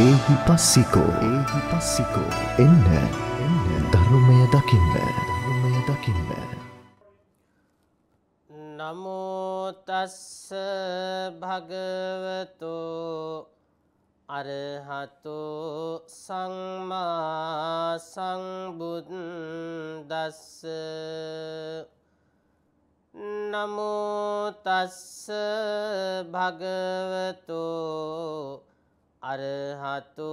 ඒහි පස්සිකෝ ඒහි පස්සිකෝ එන්න එන්න ධර්මය දකින්න ධර්මය දකින්න නමෝතස්ස භගවතු අරහතු සංමා සංබුද්දස්ස නමෝතස්ස භගවතෝ අරහතු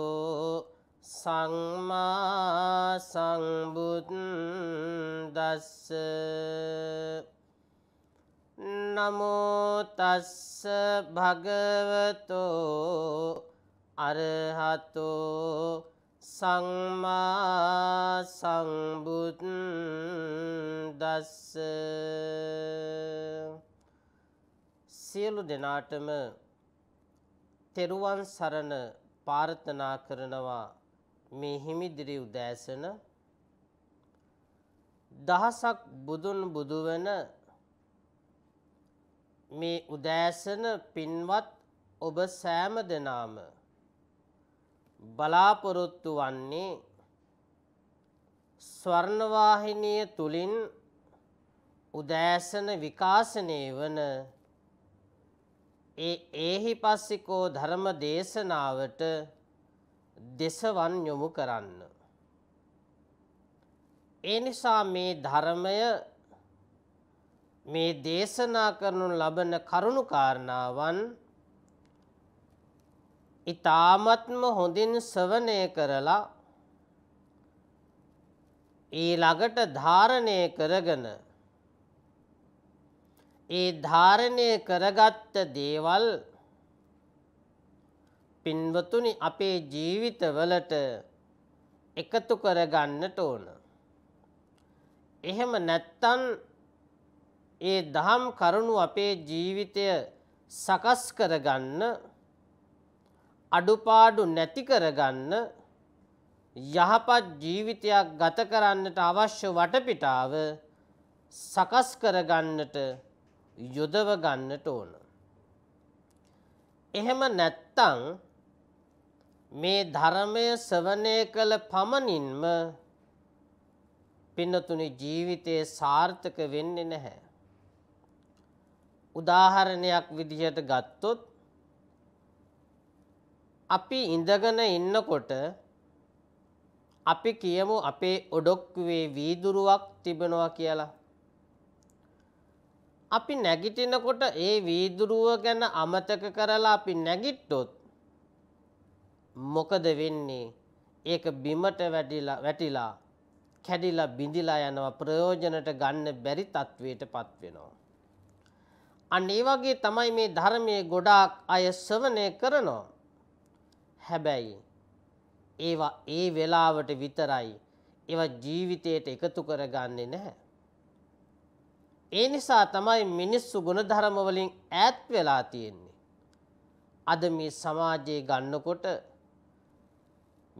සම්මා සංබුද්දස්ස නමෝ තස්ස භගවතෝ අරහතෝ සම්මා සංබුද්දස්ස සියලු දෙනාටම තෙරුවන් සරණ පාර්ථනා කරනවා මේ හිමිදිරි උදෑසන දහසක් බුදුන් බුදු වෙන මේ උදෑසන පින්වත් ඔබ සෑම දෙනාම බලාපොරොත්තු වන්නේ ස්වර්ණවාහිනිය තුලින් උදෑසන විකාශනය වන ඒ ඒහි පස්සිකෝ ධර්ම දේශනාවට දෙසවන් යොමු කරන්න. ඒ නිසා මේ ධර්මය මේ දේශනා කරනු ලබන කරුණු කාරණාවන් ඊ타මත්ම හොඳින් ශ්‍රවණය කරලා ඊ ළඟට ධාරණය කරගෙන ඒ ධාරණය කරගත්ත දේවල් පින්වතුනි අපේ ජීවිතවලට එකතු කරගන්නට ඕන. එහෙම නැත්තන් ඒ දහම් කරුණු අපේ ජීවිතය සකස් කරගන්න අඩුපාඩු නැති කරගන්න යහපත් ජීවිතයක් ගත කරන්නට අවශ්‍ය වටපිටාව සකස් කරගන්නට යොදව ගන්නට ඕන. එහෙම නැත්තං මේ ධර්මය ශ්‍රවණය කළ පමණින්ම පින්නතුනි ජීවිතයේ සාර්ථක වෙන්නේ නැහැ. උදාහරණයක් විදිහට ගත්තොත් අපි ඉඳගෙන ඉන්නකොට අපි කියමු අපේ ඔඩොක්කුවේ වීදුරුවක් තිබෙනවා කියලා. අපි නැගිටිනකොට ඒ වීදුරුව ගැන අමතක කරලා අපි නැගිට්ටොත් මොකද වෙන්නේ ඒක බිමට වැඩිලා වැටිලා කැඩිලා බිඳිලා යනවා ප්‍රයෝජනට ගන්න බැරි තත්වයට පත් වෙනවා. අන්න ඒ වගේ තමයි මේ ධර්මයේ ගොඩාක් අය ශ්‍රවණය කරනවා. හැබැයි ඒවා ඒ වෙලාවට විතරයි ඒවා ජීවිතයට එකතු කරගන්නේ නැහැ. ඒ නිසා තමයි මිනිස්සු ගුණධර්ම වලින් ඈත් වෙලා තියෙන්නේ. අද මේ සමාජයේ ගන්නකොට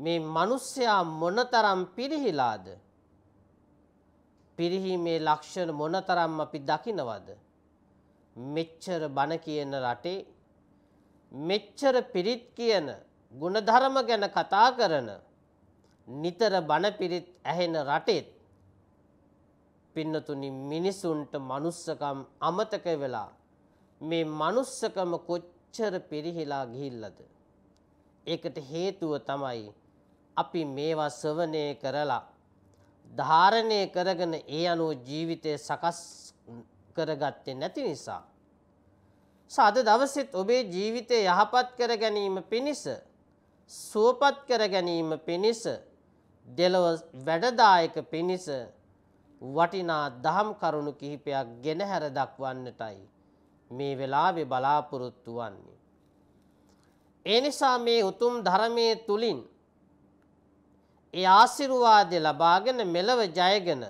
මේ මිනිස්සයා මොනතරම් පිරිහිලාද? පිරිහීමේ ලක්ෂණ මොනතරම් අපි දකිනවද? මෙච්චර බණ කියන රටේ මෙච්චර පිරිත් කියන ಗುಣධර්ම ගැන කතා කරන නිතර බණ පිරිත් ඇහෙන රටෙත් පින්නතුනි මිනිසුන්ට manussකම් අමතක වෙලා මේ manussකම කොච්චර පිරිහිලා ගිහිල්ලාද ඒකට හේතුව තමයි අපි මේවා ශ්‍රවණය කරලා ධාරණය කරගෙන ඒ අනුව ජීවිතය සකස් කරගත්තේ නැති නිසා සාද දවසෙත් ඔබේ ජීවිතය යහපත් කර ගැනීම පිණිස සුවපත් කර ගැනීම පිණිස දෙලව වැඩදායක පිණිස වටිනා දහම් කරුණු කිහිපයක් ගෙනහැර දක්වන්නටයි මේ වෙලාවේ බලාපොරොත්තු වන්නේ. ඒ නිසා මේ උතුම් ධර්මයේ තුලින් ඒ ආශිර්වාද ලබාගෙන මෙලව ජයගෙන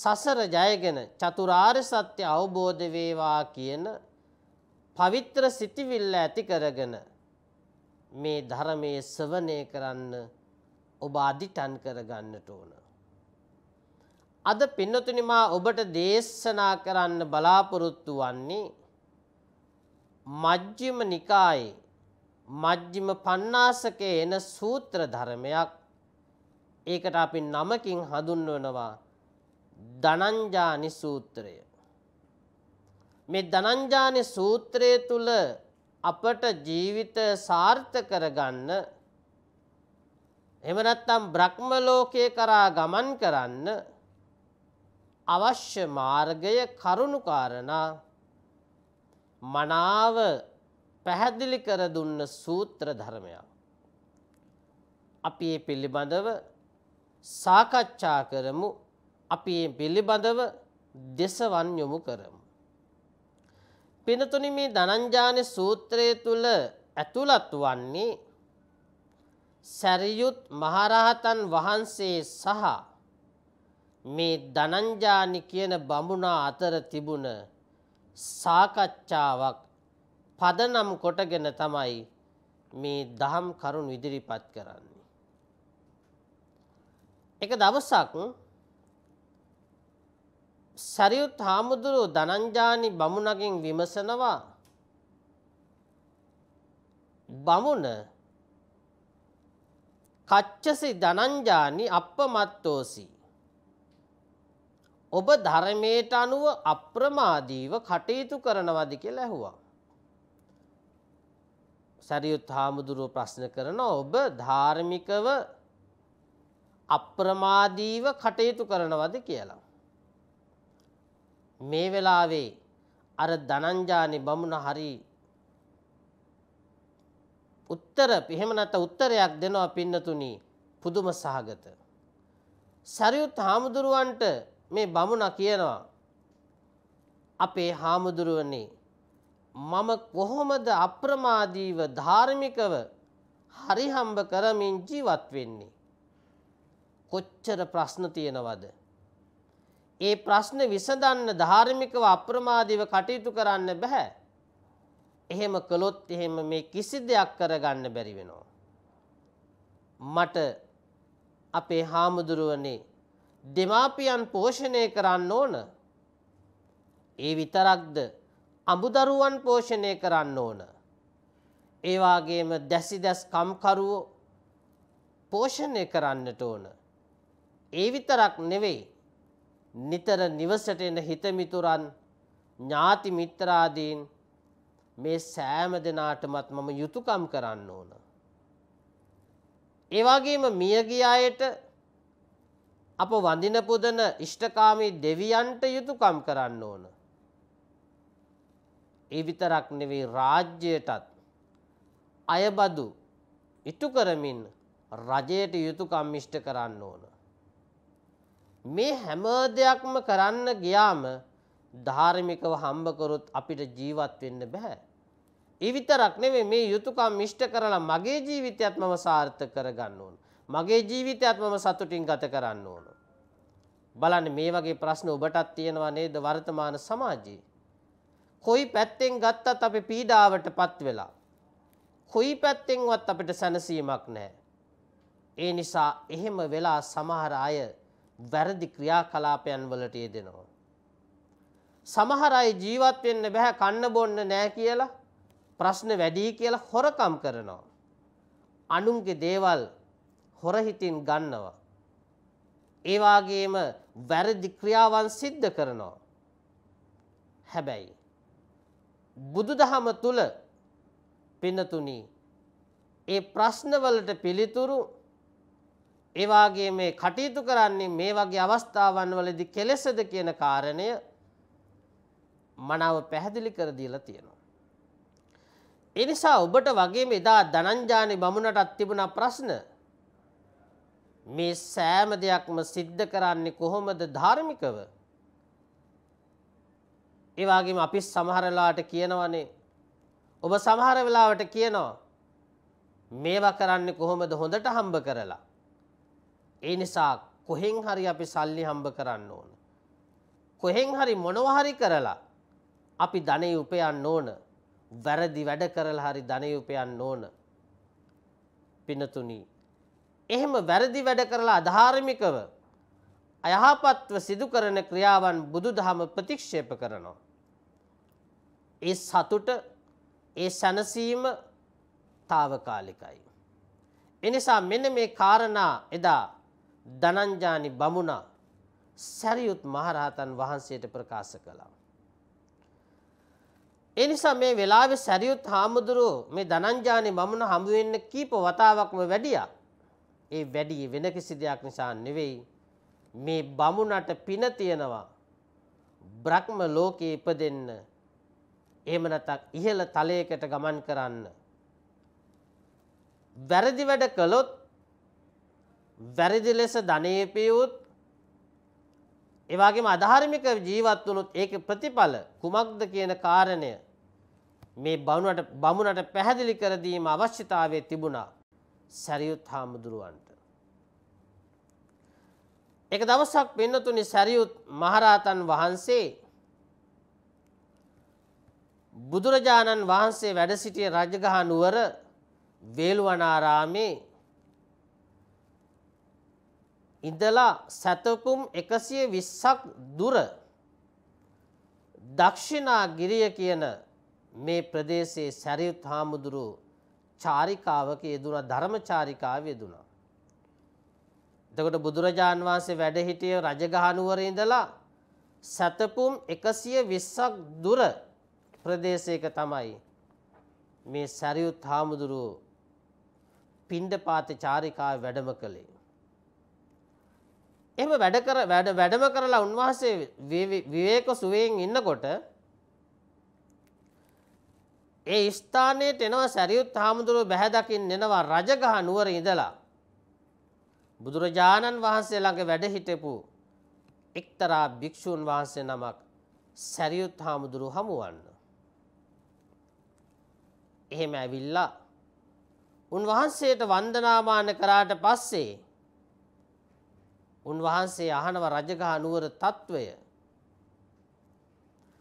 සසර ජයගෙන චතුරාර්ය සත්‍ය අවබෝධ වේවා කියන පවිත්‍ර සිතිවිල්ල ඇති කරගෙන මේ ධර්මයේ ශ්‍රවණය කරන්න ඔබ අදිටන් කරගන්නට ඕන. අද පින්නතුනි මා ඔබට දේශනා කරන්න බලාපොරොත්තු වන්නේ මජ්ක්‍ධිම නිකායේ මජ්ක්‍ධිම පඤ්ණාසකේ එන සූත්‍ර ධර්මයක් ඒකට අපි නමකින් හඳුන්වනවා ධනංජානි සූත්‍රය මේ ධනංජානි සූත්‍රය තුල අපට ජීවිත සාර්ථක කරගන්න එහෙම නැත්නම් බ්‍රහ්ම ලෝකේ කරා ගමන් කරන්න අවශ්‍ය මාර්ගය කරුණු කාරණා මනාව පැහැදිලි කර දුන්න සූත්‍ර ධර්මයක්. අපි මේ පිළිබඳව සාකච්ඡා කරමු. අපි මේ පිළිබඳව දෙසවන් යොමු කරමු. පිනතුනි මේ ධනංජාන සූත්‍රය තුල ඇතුළත් වන්නේ සරියුත් මහරහතන් වහන්සේ සහ මේ දනංජානි කියන බමුණා අතර තිබුණ සාකච්ඡාවක් පදනම් කොටගෙන තමයි මේ දහම් කරුණු ඉදිරිපත් කරන්නේ. එක දවසක් සරියුත් හාමුදුරුව දනංජානි බමුණගෙන් විමසනවා බමුණ කච්චසි දනංජානි අපමත්තෝසි ඔබ ධර්මයට අනුව අප්‍රමාදීව කටයුතු කරනවද කියලා ඇහුවා. සරියුත් හාමුදුරුව ප්‍රශ්න කරන ඔබ ධාර්මිකව අප්‍රමාදීව කටයුතු කරනවද කියලා. මේ වෙලාවේ අර දනංජානි බමුණ හරි උත්තර එහෙම නැත්නම් උත්තරයක් දෙනවා පින්නතුණි පුදුම සහගත. සරියුත් හාමුදුරුවන්ට මේ බමුණ කියනවා අපේ හාමුදුරුවනේ මම කොහොමද අප්‍රමාදීව ධාර්මිකව හරිහම්බ කරමින් ජීවත් වෙන්නේ කොච්චර ප්‍රශ්න තියෙනවද ඒ ප්‍රශ්න විසඳන්න ධාර්මිකව අප්‍රමාදීව කටයුතු කරන්න බෑ එහෙම කළොත් එහෙම මේ කිසි දෙයක් කරගන්න බැරි වෙනවා මට අපේ හාමුදුරුවනේ දෙමාපියන් පෝෂණය කරන්න ඕන. ඒ විතරක්ද අමුදරුවන් පෝෂණය කරන්න ඕන. ඒවාගේම දැසි දැස් කම්කරුවෝ පෝෂණය කරන්නට ඕන. ඒ විතරක් නෙවෙයි නිතර නිවසට එන හිතමිතුරන් ඥාති මිත්‍රාදීන් මේ සෑම දෙනාටමත් මම යුතුයකම් කරන්න ඕන. ඒ වගේම මියගිය අයට අප වඳින පුදන ඉෂ්ඨකාමී දෙවියන්ට යුතුයකම් කරන්න ඕන. ඒ විතරක් නෙවෙයි රාජ්‍යයටත් අයබදු ඉටු කරමින් රජයට යුතුයකම් ඉෂ්ට කරන්න ඕන. මේ හැම දෙයක්ම කරන්න ගියාම ධාර්මිකව හම්බ කරොත් අපිට ජීවත් වෙන්න බෑ. ඒ විතරක් නෙවෙයි මේ යුතුයකම් ඉෂ්ට කරලා මගේ ජීවිතයත් මම සාර්ථක කරගන්න ඕන. මගේ ජීවිතයත් මම සතුටින් ගත කරන්න ඕන. බලන්න මේ වගේ ප්‍රශ්න ඔබටත් තියෙනවා නේද වර්තමාන සමාජයේ. කොයි පැත්තෙන් ගත්තත් අපි පීඩාවටපත් වෙලා. කොයි පැත්තෙන්වත් අපිට සැනසීමක් නැහැ. ඒ නිසා එහෙම වෙලා සමහර අය වැරදි ක්‍රියාකලාපයන් වලට යෙදෙනවා. සමහර අය ජීවත් වෙන්න බෑ කන්න බොන්න නෑ කියලා ප්‍රශ්න වැඩි කියලා හොරකම් කරනවා. අනුන්ගේ දේවල් හොර හිතින් ගන්නවා. ඒ වාගේම වැරදි ක්‍රියාවන් සිද්ධ කරනවා. හැබැයි බුදුදහම තුල පින්නතුනි ඒ ප්‍රශ්නවලට පිළිතුරු ඒ වාගේ මේ කටයුතු කරන්නේ මේ වගේ අවස්ථාවන් වලදී කෙලෙසද කියන කාරණය මනාව පැහැදිලි කර දීලා තියෙනවා. ඒ නිසා ඔබට වගේම එදා ධනංජානි බමුණටත් තිබුණා ප්‍රශ්න මේ සෑම දෙයක්ම සිද්ධ කරන්නේ කොහොමද ධර්මිකව? ඒ වගේම අපි සමහර වෙලාවට කියනවනේ ඔබ සමහර වෙලාවට කියනවා මේවා කරන්නේ කොහොමද හොඳට හම්බ කරලා. ඒ නිසා කොහෙන් හරි අපි සල්ලි හම්බ කරන්න ඕන. කොහෙන් හරි මොනවා හරි කරලා අපි ධනෙ උපයන්න ඕන. වැරදි වැඩ කරලා හරි ධනෙ උපයන්න ඕන. පිනතුණී එහෙම වැරදි වැඩ කරලා අධාර්මිකව අයහපත්ව සිදු කරන ක්‍රියාවන් බුදුදහම ප්‍රතික්ෂේප කරනවා. ඒ සතුට ඒ සැනසීම తాවකාලිකයි. එනිසා මෙන්න මේ කාරණා එදා දනංජානි බමුණා සරියුත් මහරහතන් වහන්සේට ප්‍රකාශ කළා. ඒ නිසා මේ වෙලාවේ සරියුත් හාමුදුරුව මේ දනංජානි බමුණ හමු වෙන්න කීප වතාවක්ම වැඩියා. ඒ වැඩියේ වෙන කිසි දෙයක් නිසා නෙවෙයි මේ බමුණට පින තියෙනවා බ්‍රහ්ම ලෝකේ ඉපදෙන්න එහෙම නැත්නම් ඉහළ තලයකට ගමන් කරන්න වැරදි වැඩ කළොත් වැරදි ලෙස ධනෙ පියුත් ඒ වගේම අධාර්මික ජීවත් වුණොත් ඒකේ ප්‍රතිඵල කුමක්ද කියන කාරණය මේ බමුණට බමුණට පැහැදිලි කර දීම අවශ්‍යතාවයේ තිබුණා සැරියුත් හාමුදුරුවන්ට. එක දවසක් පින්නතුනි සැරියුත් මහරහතන් වහන්සේ බුදුරජාණන් වහන්සේ වැඩ සිටිය රජගහ නුවර වේළුවනාරාමේ ඉඳලා සැතකුම් එකසිය විස්සක් දුර දක්ෂිනා ගිරිය කියන මේ ප්‍රදේශයේ සැරියුත් හාමුදුරුව චාරිකාවක යෙදුණා ධර්ම චාරිකාව යෙදුණා. එතකොට බුදුරජාන් වහන්සේ වැඩ හිටිය රජගහ නුවර ඉඳලා සතපුම් 120ක් දුර ප්‍රදේශයක තමයි මේ සරියුත් හාමුදුරුව පිණ්ඩපාත චාරිකාව වැඩම කළේ. එහෙම වැඩ කර වැඩම කරලා උන්වහන්සේ විවේක සුවයෙන් ඉන්නකොට ඒ ස්ථානයට එනවා සැරියුත් හාමුදුරුව බැහැදකින් එනවා රජගහ නුවර ඉඳලා. බුදුරජාණන් වහන්සේ ළඟ වැඩ හිටපු එක්තරා භික්ෂූන් වහන්සේ නමක් සැරියුත් හාමුදුරුව හමුවන්න. එහෙම ඇවිල්ලා උන්වහන්සේට වන්දනාමාන කරාට පස්සේ උන්වහන්සේ අහනව රජගහ නුවර తত্ত্বය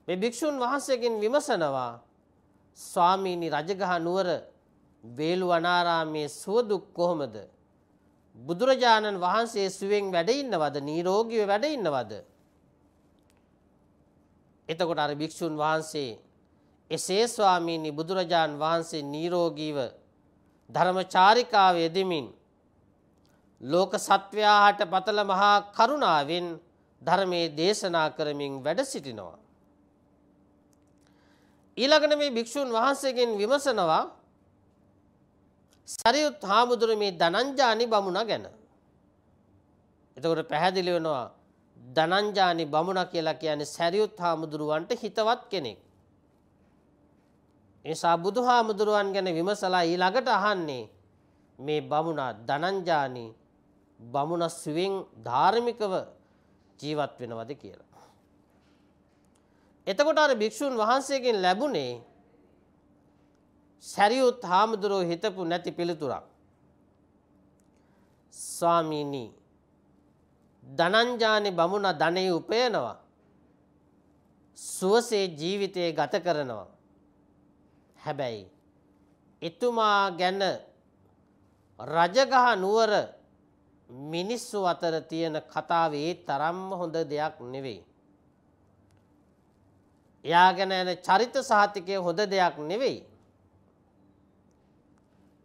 මේ භික්ෂුන් වහන්සේගෙන් විමසනවා ස්වාමීනි රජගහ නුවර වේළුවනාරාමේ සුවදුක් කොහොමද? බුදුරජාණන් වහන්සේ සුවෙන් වැඩ ඉන්නවද? නිරෝගීව වැඩ ඉන්නවද? එතකොට අර භික්ෂුන් වහන්සේ එසේ ස්වාමීනි බුදුරජාන් වහන්සේ නිරෝගීව ධර්මචාරිකාව යෙදෙමින් ලෝක සත්වයාට පතල මහා කරුණාවෙන් ධර්මයේ දේශනා කරමින් වැඩ සිටිනවා. ඊළඟට මේ භික්ෂුන් වහන්සේගෙන් විමසනවා සරියුත් හාමුදුරුවෝ මේ ධනංජානි බමුණ ගැන. එතකොට පැහැදිලි වෙනවා ධනංජානි බමුණ කියලා කියන්නේ සරියුත් හාමුදුරුවන්ට හිතවත් කෙනෙක්. එසා බුදුහාමුදුරුවන් ගැන විමසලා ඊළඟට අහන්නේ මේ බමුණ ධනංජානි බමුණ සුවෙන් ධාර්මිකව ජීවත් වෙනවද කියලා. එතකොට අර භික්ෂූන් වහන්සේගෙන් ලැබුණේ සැරියුත් හාමුදුරුවෝ හිතපු නැති පිළිතුරක්. ස්වාමීනි ධනංජානි බමුණ ධනෙ උපයනවා. සුවසේ ජීවිතය ගත කරනවා. හැබැයි එතුමා ගැන රජගහ නුවර මිනිස්සු අතර තියෙන කතාවේ තරම්ම හොඳ දෙයක් නෙවෙයි. එයා ගැන යන චරිත සහතිකය හොඳ දෙයක් නෙවෙයි.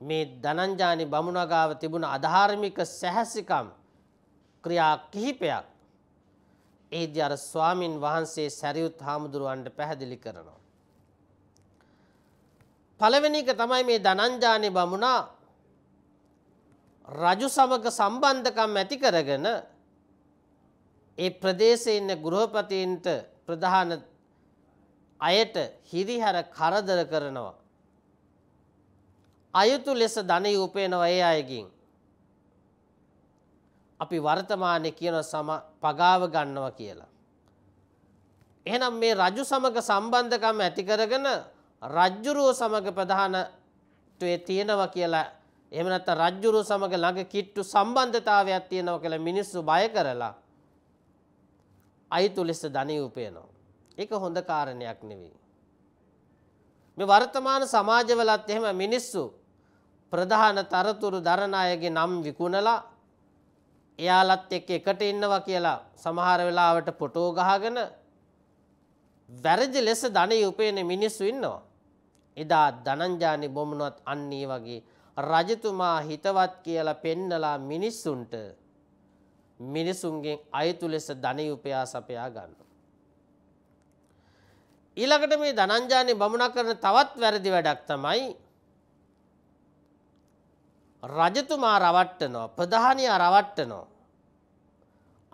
මේ දනංජානි බමුණගාව තිබුණ අධාර්මික සැහැසිකම් ක්‍රියා කිහිපයක් ඒද අර ස්වාමින් වහන්සේ සැරියුත් හාමුදුරුවන්ට පැහැදිලි කරනවා. පළවෙනික තමයි මේ දනංජානි බමුණා රජු සමග සම්බන්ධකම් ඇති කරගෙන ඒ ප්‍රදේශය ඉන්න ගෘහපතීන්ට ප්‍රධාන අයට හිරිහැර කරදර කරනවා. අයුතු ලෙස ධනය උපයනවා ඒ අයගින්. අපි වර්තමානය කියන සම පගාව ගන්නවා කියලා. එහෙනම් මේ රජු සමග සම්බන්ධකම් ඇතිකරගෙන රජ්ජුරුව සමග ප්‍රධානත්වය තියෙනවා කියලා එහෙම නැත්නම් රජ්ජුරුව සමග ළඟ කිට්ටු සම්බන්ධතාවයක් තියෙනවා කියලා මිනිස්සු බය කරලා අයුතු ලෙස ධනය උපයනවා. ඒක හොඳ කාරණයක් නෙවෙයි. මේ වර්තමාන සමාජවලත් එහෙම මිනිස්සු ප්‍රධාන තරතුරු දරණ අයගේ නම් විකුණලා එයාලත් එක්ක එකට ඉන්නවා කියලා සමහර වෙලාවට ෆොටෝ ගහගෙන වැරදි ලෙස ධනෙ උපයන මිනිස්සු ඉන්නවා. එදා ධනංජානි බොමුණවත් අන්නේ වගේ රජතුමා හිතවත් කියලා පෙන්නලා මිනිස්සුන්ට මිනිසුන්ගෙන් අයතු ලෙස ධනෙ උපයා සපයා ගන්නවා. ඊළඟට මේ ධනංජානේ බමුණා කරන තවත් වැරදි වැඩක් තමයි රජතුමා රවට්ටනවා ප්‍රධානියා රවට්ටනවා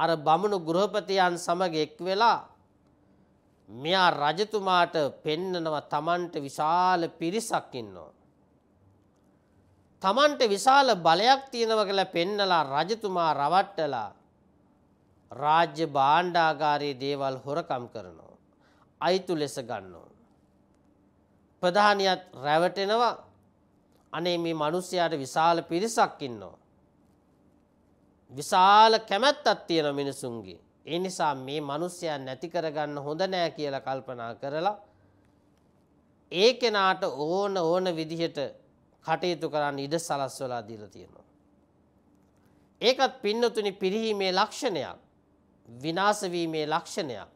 අර බමුණු ගෘහපතියන් සමග එක් වෙලා මෙයා රජතුමාට පෙන්නනවා තමන්ට විශාල පිරිසක් ඉන්නවා තමන්ට විශාල බලයක් තියෙනවා කියලා පෙන්නලා රජතුමා රවට්ටලා රාජ්‍ය භාණ්ඩාගාරයේ දේවල් හොරකම් කරනවා අයිතු ලෙස ගන්නවා. ප්‍රධානියත් රැවටෙනවා අනේ මේ මිනිස්යාට විශාල පිරිසක් ඉන්නවා. විශාල කැමැත්තක් තියෙන මිනිසුන්ගේ. ඒ නිසා මේ මිනිස්යා නැති කරගන්න හොඳ නෑ කියලා කල්පනා කරලා ඒ කෙනාට ඕන ඕන විදිහට කටයුතු කරන්න ඉඩ සලස්වලා දීලා තියෙනවා. ඒකත් පින්නතුනි පිරිහීමේ ලක්ෂණයක්, විනාශ වීමේ ලක්ෂණයක්.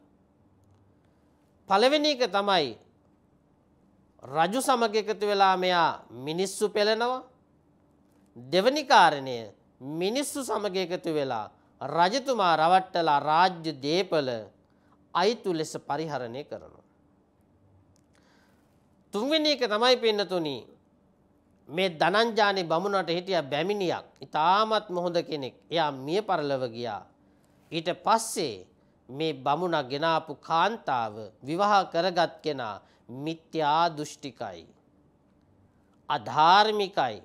පළවෙනි එක තමයි රජු සමග එකතු වෙලා මෙයා මිනිස්සු පෙළනවා දෙවනි කාරණය මිනිස්සු සමග එකතු වෙලා රජතුමා රවට්ටලා රාජ්‍ය දේපල අයිතු ලෙස පරිහරණය කරනවා. තුන්වෙනි එක තමයි පෙන්නතුනි මේ දනංජානේ බමුණට හිටිය බැමිණියක් ඉතාමත් මොහොඳ කෙනෙක් එයා මිය පරලව ගියා. ඊට පස්සේ මේ බමුණ ගෙනාපු කාන්තාව විවාහ කරගත් කෙනා මිත්‍යා දෘෂ්ටිකයි. අධාර්මිකයි.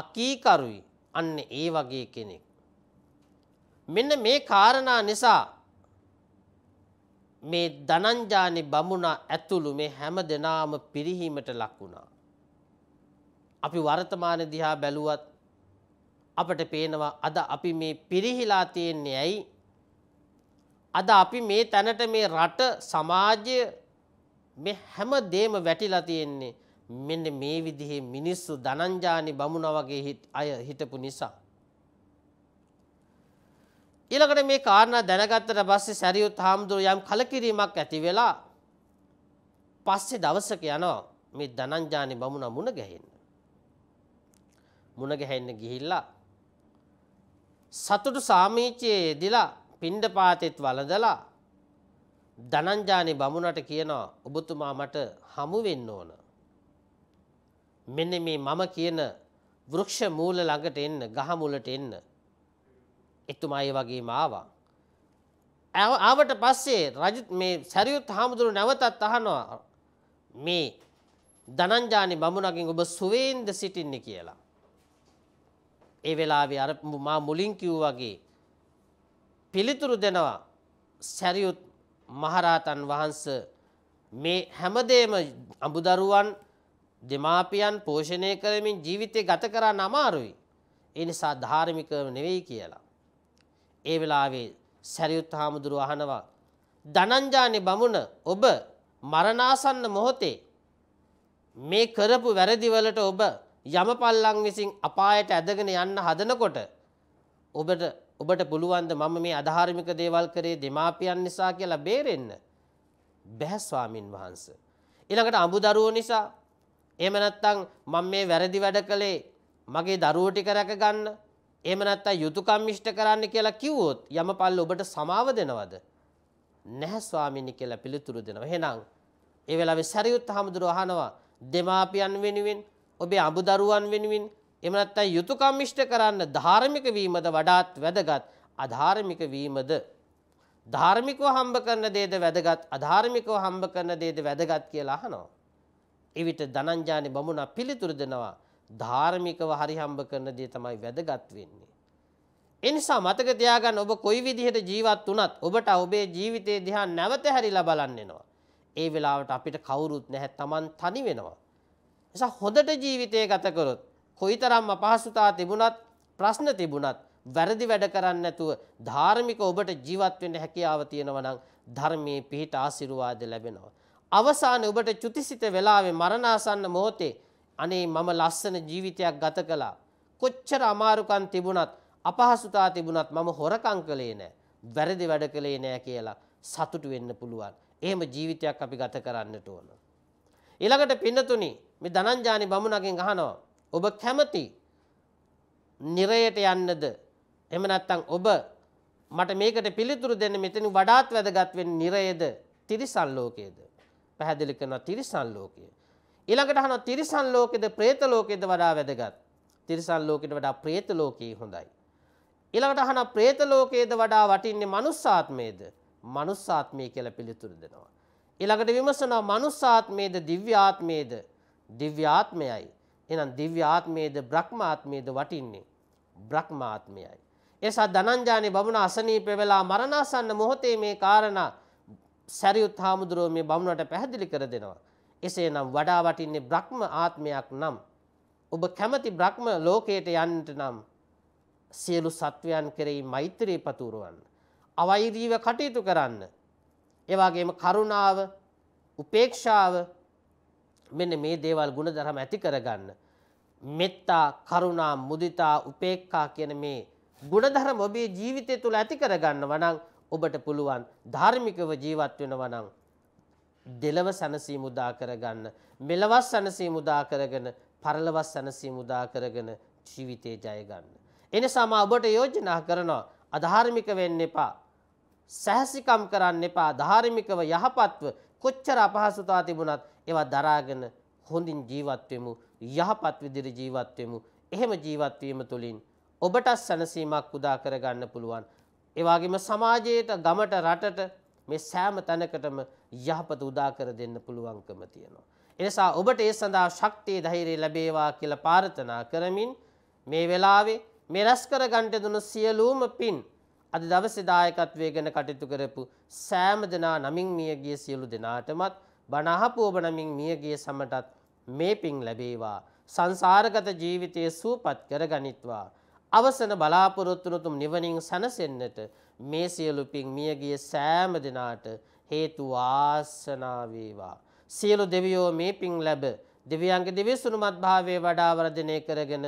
අකීකරුයි අන්න ඒ වගේ කෙනෙක්. මෙන්න මේ කාරණා නිසා මේ දනංජානි බමුණ ඇතුළු මේ හැම දෙනාම පිරිහීමට ලක් වුණා. අපි වර්තමාන දිහා බැලුවත් අපට පේනවා අද අපි මේ පිරිහිලා තියෙන්නේ ඇයි අද අපි මේ තැනට මේ රට සමාජය මේ හැම දේම වැටිලා තියෙන්නේ මෙන්න මේ විදිහේ මිනිස්සු දනංජානි බමුණ වගේ අය හිටපු නිසා. ඊළඟට මේ කාරණා දැනගත්තට පස්සේ සැරියුත් හාමුදුරුවෝ යම් කලකිරීමක් ඇති වෙලා පස්සේ දවසක යනවා මේ දනංජානි බමුණ මුණ ගැහෙන්න. මුණ ගැහෙන්න ගිහිල්ලා සතුටු සාමීචයේ දිලා පිණ්ඩපාතෙත් වළඳලා ධනංජානේ බමුණට කියනවා ඔබතුමා මට හමු වෙන්න ඕන. මෙන්න මේ මම කියන වෘක්ෂ මූල ළඟට එන්න ගහ මුලට එන්න. එතුමා ඒ වගේම ආවා. ආවට පස්සේ රජ මේ සරියුත් හාමුදුරු නැවතත් අහනවා මේ ධනංජානේ බමුණගෙන් ඔබ සුවේන්ද සිටින්නේ කියලා. ඒ වෙලාවේ අර මා මුලින් කිව්වා වගේ පිළිතුරු දෙනවා සැරියුත් මහරහතන් වහන්ස මේ හැමදේම අඹදරුවන් දෙමාපියන් පෝෂණය කරමින් ජීවිතය ගත කරන්න අමාරුයි. ඒ නිසා ධාර්මිකව නෙවෙයි කියලා. ඒ වෙලාවේ සැරියුත් හාමුදුරුව අහනවා ධනංජානි බමුණ ඔබ මරණාසන්න මොහොතේ මේ කරපු වැරදි වලට ඔබ යමපල්ලන් විසින් අපායට ඇදගෙන යන්න හදනකොට ඔබට ඔබට පුළුවන්ද මම මේ අධාර්මික දේවල් කරේ දෙමාපියන් නිසා කියලා බේරෙන්න. බැහැ ස්වාමින් වහන්ස. ඊළඟට අඹු දරුවෝ නිසා එහෙම නැත්නම් මම මේ වැරදි වැඩ කළේ මගේ දරුවෝ ටික රැක ගන්න. එහෙම නැත්නම් යුතුයකම් ඉෂ්ට කරන්න කියලා කිව්වොත් යමපල්ල ඔබට සමාව දෙනවද? නැහැ ස්වාමීනි කියලා පිළිතුරු දෙනවා. එහෙනම් ඒ වෙලාවේ සරියුත් හමුදුර අහනවා දෙමාපියන් වෙනුවෙන් ඔබේ අඹු දරුවන් වෙනුවෙන් එහෙම නැත්නම් යුතුයකම් ඉෂ්ට කරන්න ධාර්මික වීමද වඩාත් වැදගත් අධාර්මික වීමද ධාර්මිකව හම්බ කරන දේද වැදගත් අධාර්මිකව හම්බ කරන දේද වැදගත් කියලා අහනවා. එවිට දනංජානි බමුණා පිළිතුරු දෙනවා ධාර්මිකව හරි හම්බ කරන දේ තමයි වැදගත් වෙන්නේ. ඒ නිසා මතක තියාගන්න ඔබ කොයි විදිහට ජීවත් වුණත් ඔබට ඔබේ ජීවිතයේ දිහා නැවත හැරිලා බලන්න එනවා. ඒ වෙලාවට අපිට කවුරුත් නැහැ. Taman තනි වෙනවා. නිසා හොඳට ජීවිතය ගත කරොත් කොයිතරම් අපහසුතා තිබුණත් ප්‍රශ්න තිබුණත් වැරදි වැඩ කරන්නේ නැතුව ධාර්මික ඔබට ජීවත් වෙන්න හැකියාව තියෙනවා නම් ධර්මයේ පිහිට ආශිර්වාද ලැබෙනවා. අවසානයේ ඔබට චුතිසිත වෙලාවේ මරණාසන්න මොහොතේ අනේ මම ලස්සන ජීවිතයක් ගත කළා. කොච්චර අමාරුකම් තිබුණත් අපහසුතා තිබුණත් මම හොරකම් කළේ නැහැ. වැරදි වැඩ කළේ නැහැ කියලා සතුටු වෙන්න පුළුවන්. එහෙම ජීවිතයක් අපි ගත කරන්නට ඕන. ඊළඟට පින්නතුනි මේ ධනංජානි බමුණගෙන් අහනවා ඔබ කැමති නිරයට යන්නද එහෙම නැත්නම් ඔබ මට මේකට පිළිතුරු දෙන්න මෙතන වඩාත් වැදගත් වෙන්නේ නිරයද තිරිසන් ලෝකයේද පැහැදිලි කරනවා තිරිසන් ලෝකය ඊළඟට අහනවා තිරිසන් ලෝකෙද പ്രേත ලෝකෙද වඩා වැදගත් තිරිසන් ලෝකෙට වඩා പ്രേත ලෝකේ හොඳයි ඊළඟට අහනවා പ്രേත ලෝකයේද වඩා වටින්නේ මනුස්සාත්මයේද මනුස්සාත්මය කියලා පිළිතුරු දෙනවා ඊළඟට විමසනවා මනුස්සාත්මයේද දිව්‍යාත්මයේද දිව්‍යාත්මයයි එහෙනම් දිව්‍ය ආත්මයේද බ්‍රහ්මාත්මයේද වටින්නේ බ්‍රහ්මාත්මයයි. එසා ධනංජානේ බමුණ අසනීප වෙලා මරණාසන්න මොහොතේ මේ කාරණා සරියුත් හාමුදුරුවෝ මේ බමුණට පැහැදිලි කර දෙනවා. එසේනම් වඩා වටින්නේ බ්‍රහ්ම ආත්මයක් නම් ඔබ කැමති බ්‍රහ්ම ලෝකයට යන්නට නම් සියලු සත්වයන් කෙරෙහි මෛත්‍රී පතුරවන්න. අවෛරීව කටයුතු කරන්න. ඒ වගේම කරුණාව, උපේක්ෂාව මෙන්න මේ දේවල් ගුණධර්ම ඇති කරගන්න. මෙත්තා, කරුණා, මුදිතා, උපේක්ඛා කියන මේ ගුණධර්ම ඔබේ ජීවිතය තුළ ඇති කරගන්නවා නම් ඔබට පුළුවන් ධාර්මිකව ජීවත් වෙනවා නම් දෙලව සැනසීම උදා කරගන්න, මෙලවස් සැනසීම උදා කරගෙන, පරලවස් සැනසීම උදා කරගෙන ජීවිතේ ජය ගන්න. එනිසා මා ඔබට යෝජනා කරනවා අධාර්මික වෙන්න එපා. සැහසිකම් කරන්න එපා. ධාර්මිකව යහපත්ව කොච්චර අපහසුතා තිබුණත් ඒවා දරාගෙන හොඳින් ජීවත් වෙමු යහපත් විදිහට ජීවත් වෙමු එහෙම ජීවත් වීම තුළින් ඔබට සැනසීමක් උදා කරගන්න පුළුවන් ඒ වගේම සමාජයට ගමට රටට මේ සෑම තැනකටම යහපත උදා කර දෙන්න පුළුවන්කම තියෙනවා එනිසා ඔබට ඒ සඳහා ශක්තිය ධෛර්යය ලැබේවා කියලා ප්‍රාර්ථනා කරමින් මේ වෙලාවේ මේ රැස් කර ගන්නට දුන සියලුම පින් අද දවසේ දායකත්වයේ ගැන කටයුතු කරපු සෑම දෙනා නමින් මියගිය සියලු දෙනාටමත් බණ අහපු ඔබ නමින් මියගිය සමටත් මේ පිං ලැබේවා සංසාරගත ජීවිතයේ සූපත් කරගනිත්වා අවසන බලාපොරොත්තු තුම් නිවනින් සැනසෙන්නට මේ සියලු පිං මියගිය සෑම දෙනාට හේතු වාසනා වේවා සියලු දෙවියෝ මේ පිං ලැබ දෙවියන්ගේ දිවිසුණුමත් භාවයේ වඩා වර්ධනය කරගෙන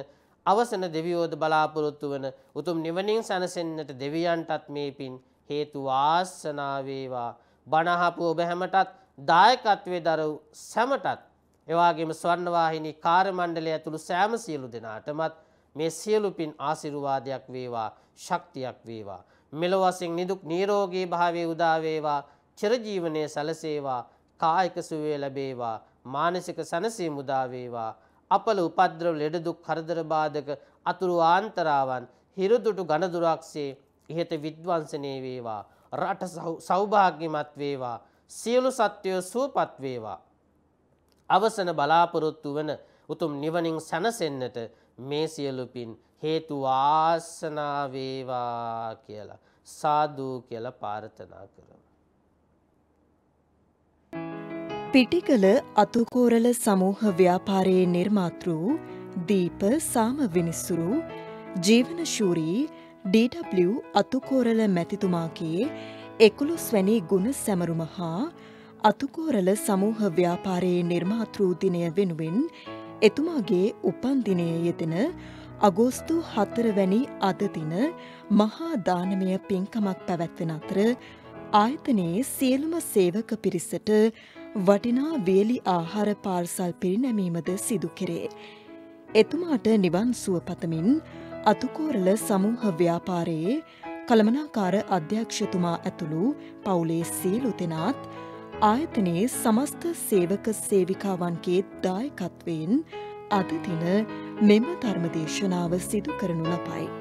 අවසන දෙවියෝද බලාපොරොත්තු වන උතුම් නිවනින් සැනසෙන්නට දෙවියන්ටත් මේ පින් හේතු වාසනා වේවා. බණහපු ඔබ හැමටත් දායකත්වයේ දරව් සැමටත් එවාගේම ස්වර්ණවාහිනී කාර්ය මණ්ඩලය ඇතුළු සෑම සියලු දෙනාටමත් මේ සියලු පින් ආශිර්වාදයක් වේවා, ශක්තියක් වේවා. මෙලොව වශයෙන් නිදුක් නිරෝගී භාවයේ උදා වේවා, චිරජීවනයේ සැලසේවා, කායික සුවය ලැබේවා, මානසික සැනසීම උදා වේවා. අපල උපද්‍රව ලෙඩදුක් කරදර බාධක අතුරු ආන්තරාවන් හිරුදුටු ගණදුරක්සේ ඉහත විද්වංශනය වේවා රට සෞභාග්‍යමත් වේවා සියලු සත්වයෝ සුවපත් වේවා අවසන බලාපොරොත්තු වන උතුම් නිවනින් සැනසෙන්නට මේ සියලු පින් හේතු වාසනා වේවා කියලා සාදු කියලා ප්‍රාර්ථනා කරා පිටිකල අතුකෝරල සමූහ ව්‍යාපාරයේ නිර්මාතෘ දීප සාමවිනිස්සුරු ජීවනශූරී ඩW අතුකෝරල මැතිතුමාගේ එකුළුස් වැනි ගුණ සැමරුම හා අතුකෝරල සමූහ ව්‍යාපාරයේ නිර්මාතෘ දිනය වෙනුවෙන් එතුමාගේ උපන්දිනය යෙදෙන අගෝස්තු හතරවැනි අදදින මහා දානමය පින්කමක් පැවැත්වෙන අතර ආයතනයේ සියලුම සේවක පිරිසට වටිනා වියලි ආහාර පාර්සල් පිරිනැමීමද සිදු කෙරේ. එතුමාට නිවන් සුව පතමින් අතුකෝරල සමූහ ව්‍යාපාරයේ කළමනාකාර අධ්‍යක්ෂතුමා ඇතුළු පවුලේ සියලු දෙනාත් ආයතනයේ සමස්ත සේවක සේවිකාවන්ගේ දායකත්වයෙන් අදදින මෙම ධර්මදේශනාව සිදු කරනු ලබයි.